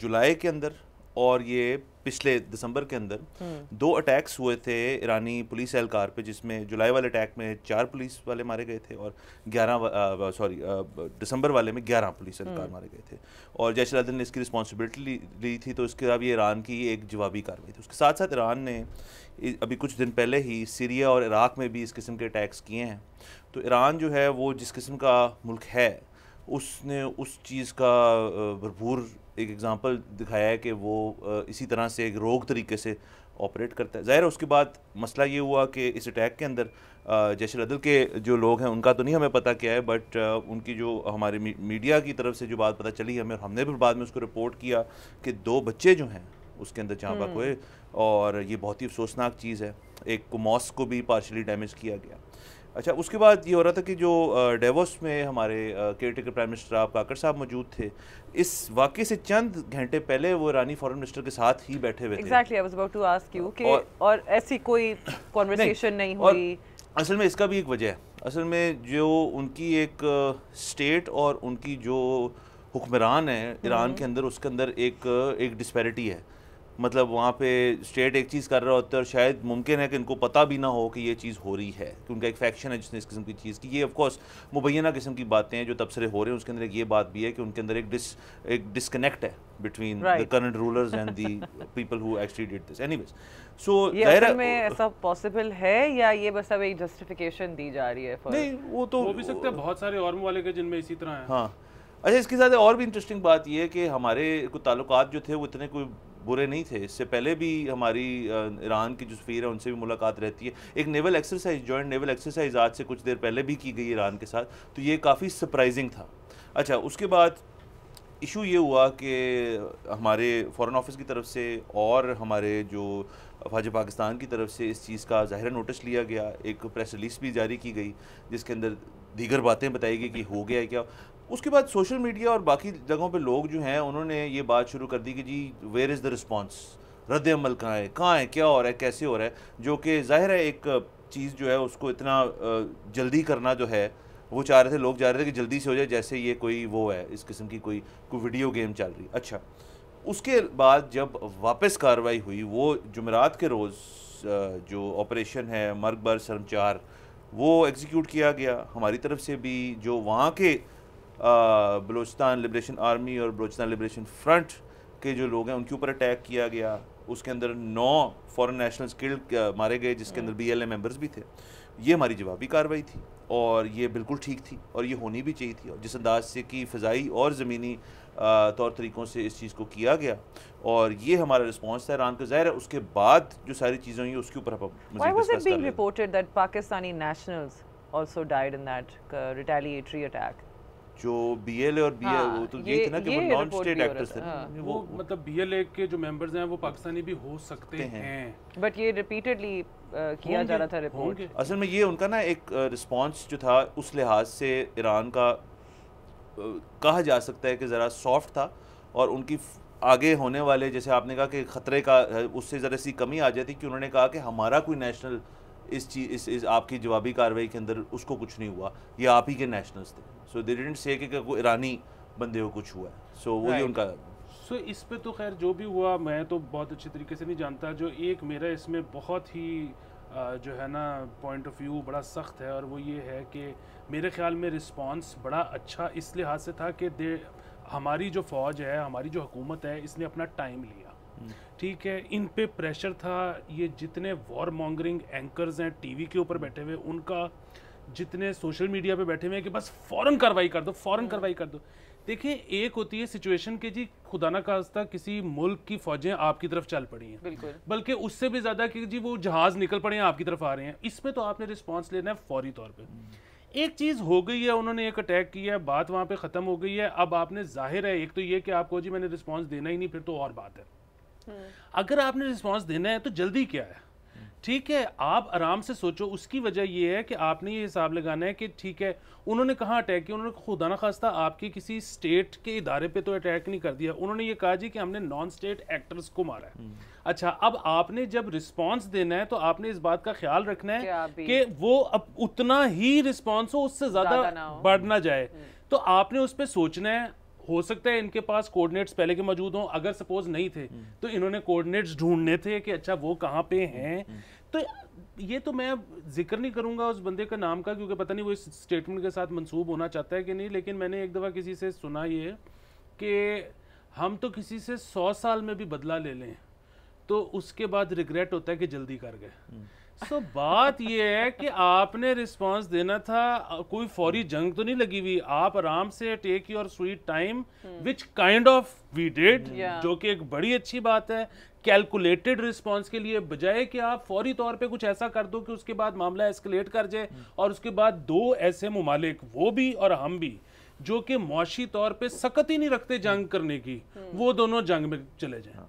जुलाई के अंदर और ये पिछले दिसंबर के अंदर हम्म। दो अटैक्स हुए थे ईरानी पुलिस एहलकार पे जिसमें जुलाई वाले अटैक में चार पुलिस वाले मारे गए थे और ग्यारह सॉरी दिसंबर वाले में ग्यारह पुलिस एहलकार हम्म। मारे गए थे और जैश अलादीन ने इसकी रिस्पॉन्सिबिलिटी ली, ली थी तो इसके बाद ये ईरान की एक जवाबी कार्रवाई थी उसके साथ साथ ईरान ने अभी कुछ दिन पहले ही सीरिया और इराक में भी इस किस्म के अटैक्स किए हैं तो ईरान जो है वो जिस किस्म का मुल्क है उसने उस चीज़ का भरपूर एक एग्ज़ाम्पल दिखाया है कि वो इसी तरह से एक रोग तरीके से ऑपरेट करता है ज़ाहिर है उसके बाद मसला ये हुआ कि इस अटैक के अंदर जैशल अदल के जो लोग हैं उनका तो नहीं हमें पता क्या है बट उनकी जो हमारे मीडिया की तरफ से जो बात पता चली हमें हमने भी बाद में उसको रिपोर्ट किया कि दो बच्चे जो हैं उसके अंदर चाँपक हम्म। हुए और ये बहुत ही अफसोसनाक चीज़ है एक को मॉस को भी पार्शली डैमेज किया गया अच्छा उसके बाद ये हो रहा था कि जो डेवोस में हमारे केयर टेकर प्राइम मिनिस्टर आप काकर साहब मौजूद थे इस वाक्य से चंद घंटे पहले वो रानी फॉरेन मिनिस्टर के साथ ही बैठे हुए exactly, थे exactly, I was about to ask you कि और, और ऐसी कोई कॉन्वर्सेशन नहीं, नहीं हुई असल में इसका भी एक वजह है असल में जो उनकी एक स्टेट और उनकी जो हुक्मरान है हम्म। ईरान के अंदर उसके अंदर एक एक डिस्पैरिटी है मतलब वहाँ पे स्टेट एक चीज़ कर रहा होता है और शायद मुमकिन है कि इनको पता भी ना हो कि ये चीज़ हो रही है कि उनका एक फैक्शन है जिसने इस किस्म की चीज़ की ये ऑफकोर्स मुबैना किस्म की बातें हैं जो तबसरे हो रहे हैं उसके अंदर एक ये बात भी है कि उनके अंदर एक डिस एक डिसकनेक्ट है between the current rulers and the people who actually did this anyways so में ऐसा पॉसिबल है या ये बस अब एक जस्टिफिकेशन दी जा रही है for... नहीं वो तो हो भी सकता है बहुत सारे और वाले के जिनमें इसी तरह है हाँ अच्छा इसके साथ और भी इंटरेस्टिंग बात यह है कि हमारे को ताल्लुक जो थे वो इतने कोई बुरे नहीं थे इससे पहले भी हमारी ईरान की जो सफ़ीर है उनसे भी मुलाकात रहती है एक naval exercise joint naval exercise आज से कुछ देर पहले भी की गई ईरान के साथ तो ये काफ़ी सरप्राइजिंग था अच्छा उसके बाद इशू ये हुआ कि हमारे फॉरेन ऑफिस की तरफ से और हमारे जो फौज पाकिस्तान की तरफ से इस चीज़ का ज़ाहिर नोटिस लिया गया एक प्रेस रिलीज़ भी जारी की गई जिसके अंदर दीगर बातें बताई गई कि हो गया क्या उसके बाद सोशल मीडिया और बाकी जगहों पे लोग जो हैं उन्होंने ये बात शुरू कर दी कि जी वेयर इज़ द रिस्पॉन्स रद्द अमल कहाँ है कहाँ है क्या हो रहा है कैसे हो रहा है जो कि जाहिर है एक चीज़ जो है उसको इतना जल्दी करना जो है वो चाह रहे थे लोग चाह रहे थे कि जल्दी से हो जाए जैसे ये कोई वो है इस किस्म की कोई कोई वीडियो गेम चल रही अच्छा उसके बाद जब वापस कार्रवाई हुई वो जुमेरात के रोज़ जो ऑपरेशन है मर्गबर शर्मचार वो एग्जीक्यूट किया गया हमारी तरफ से भी जो वहाँ के बलोचिस्तान लिब्रेशन आर्मी और बलोचिस्तान लिब्रेशन फ्रंट के जो लोग हैं उनके ऊपर अटैक किया गया उसके अंदर नौ फॉरेन नेशनल्स किल्ड मारे गए जिसके अंदर बी एल मेम्बर्स भी थे ये हमारी जवाबी कार्रवाई थी और ये बिल्कुल ठीक थी और ये होनी भी चाहिए थी और जिस अंदाज से कि फ़जाई और ज़मीनी तौर तरीक़ों से इस चीज़ को किया गया और ये हमारा रिस्पॉन्स था ईरान का ज़ाहिर है उसके बाद जो सारी चीज़ें हुई उसके ऊपर Pakistani nationals also died in that uh, retaliatory attack जो बी एल ए और बी हाँ, वो तो हाँ, ये, थी ना कि वो नॉन स्टेट एक्टर्स थे हाँ, वो, वो मतलब ए के जो मेंबर्स हैं वो पाकिस्तानी भी हो सकते हैं। बट ये रिपीटेडली uh, किया जा रहा था रिपोर्ट असल में ये उनका ना एक रिस्पांस uh, जो था उस लिहाज से ईरान का uh, कहा जा सकता है कि ज़रा सॉफ्ट था और उनकी आगे होने वाले जैसे आपने कहा कि ख़तरे का उससे ज़रा सी कमी आ जाती कि उन्होंने कहा कि हमारा कोई नेशनल इस चीज इस, इस आपकी जवाबी कार्रवाई के अंदर उसको कुछ नहीं हुआ ये आप ही के नेशनल्स थे सो दे डिडेंट से कि कोई ईरानी बंदे को कुछ हुआ है सो वो ही उनका सो so, इस पे तो खैर जो भी हुआ मैं तो बहुत अच्छे तरीके से नहीं जानता जो एक मेरा इसमें बहुत ही जो है ना पॉइंट ऑफ व्यू बड़ा सख्त है और वो ये है कि मेरे ख्याल में रिस्पांस बड़ा अच्छा इस लिहाज से था कि दे हमारी जो फ़ौज है हमारी जो हुकूमत है इसने अपना टाइम लिया ठीक है इन पे प्रेशर था ये जितने वॉर मॉन्गरिंग एंकर्स हैं टीवी के ऊपर बैठे हुए उनका जितने सोशल मीडिया पे बैठे हुए हैं कि बस फ़ौरन कार्रवाई कर दो फ़ौरन हम्म। कार्रवाई कर दो देखिए एक होती है सिचुएशन के जी खुदा ना खास्ता किसी मुल्क की फौजें आपकी तरफ चल पड़ी हैं बल्कि उससे भी ज़्यादा कि जी वो जहाज़ निकल पड़े हैं आपकी तरफ आ रहे हैं इसमें तो आपने रिस्पॉन्स लेना है फौरी तौर पर हम्म। एक चीज़ हो गई है उन्होंने एक अटैक किया है बात वहाँ पर ख़त्म हो गई है अब आपने जाहिर है एक तो ये कि आपको जी मैंने रिस्पॉन्स देना ही नहीं फिर तो और बात है अगर आपने रिस्पॉन्स देना है तो जल्दी क्या है ठीक है आप आराम से सोचो उसकी वजह यह है कि आपने ये हिसाब लगाना है कि ठीक है उन्होंने कहाँ अटैक किया उन्होंने खुदा ना खास्ता आपके किसी स्टेट के इदारे पे तो अटैक नहीं कर दिया उन्होंने ये कहा जी कि हमने नॉन स्टेट एक्टर्स को मारा है हम्म। अच्छा अब आपने जब रिस्पांस देना है तो आपने इस बात का ख्याल रखना है कि वो अब उतना ही रिस्पॉन्स हो उससे ज़्यादा बढ़ ना जाए हम्म। तो आपने उस पर सोचना है हो सकता है इनके पास कोऑर्डिनेट्स पहले के मौजूद हों अगर सपोज नहीं थे तो इन्होंने कोऑर्डिनेट्स ढूंढने थे कि अच्छा वो कहाँ पे हैं तो ये तो मैं जिक्र नहीं करूंगा उस बंदे का नाम का क्योंकि पता नहीं वो इस स्टेटमेंट के साथ मंसूब होना चाहता है कि नहीं लेकिन मैंने एक दफ़ा किसी से सुना ये कि हम तो किसी से सौ साल में भी बदला ले लें तो उसके बाद रिग्रेट होता है कि जल्दी कर गए सो हम्म। so, बात यह है कि आपने रिस्पांस देना था कोई फौरी जंग तो नहीं लगी हुई आप आराम से take your sweet time which kind of we did जो कि एक बड़ी अच्छी बात है कैलकुलेटेड रिस्पांस के लिए बजाय कि आप फौरी तौर पे कुछ ऐसा कर दो कि उसके बाद मामला एस्केलेट कर जाए हम्म। और उसके बाद दो ऐसे ममालिक वो भी और हम भी जो कि मुआशी तौर पर सख्त ही नहीं रखते जंग हम्म। करने की वो दोनों जंग में चले जाए हाँ।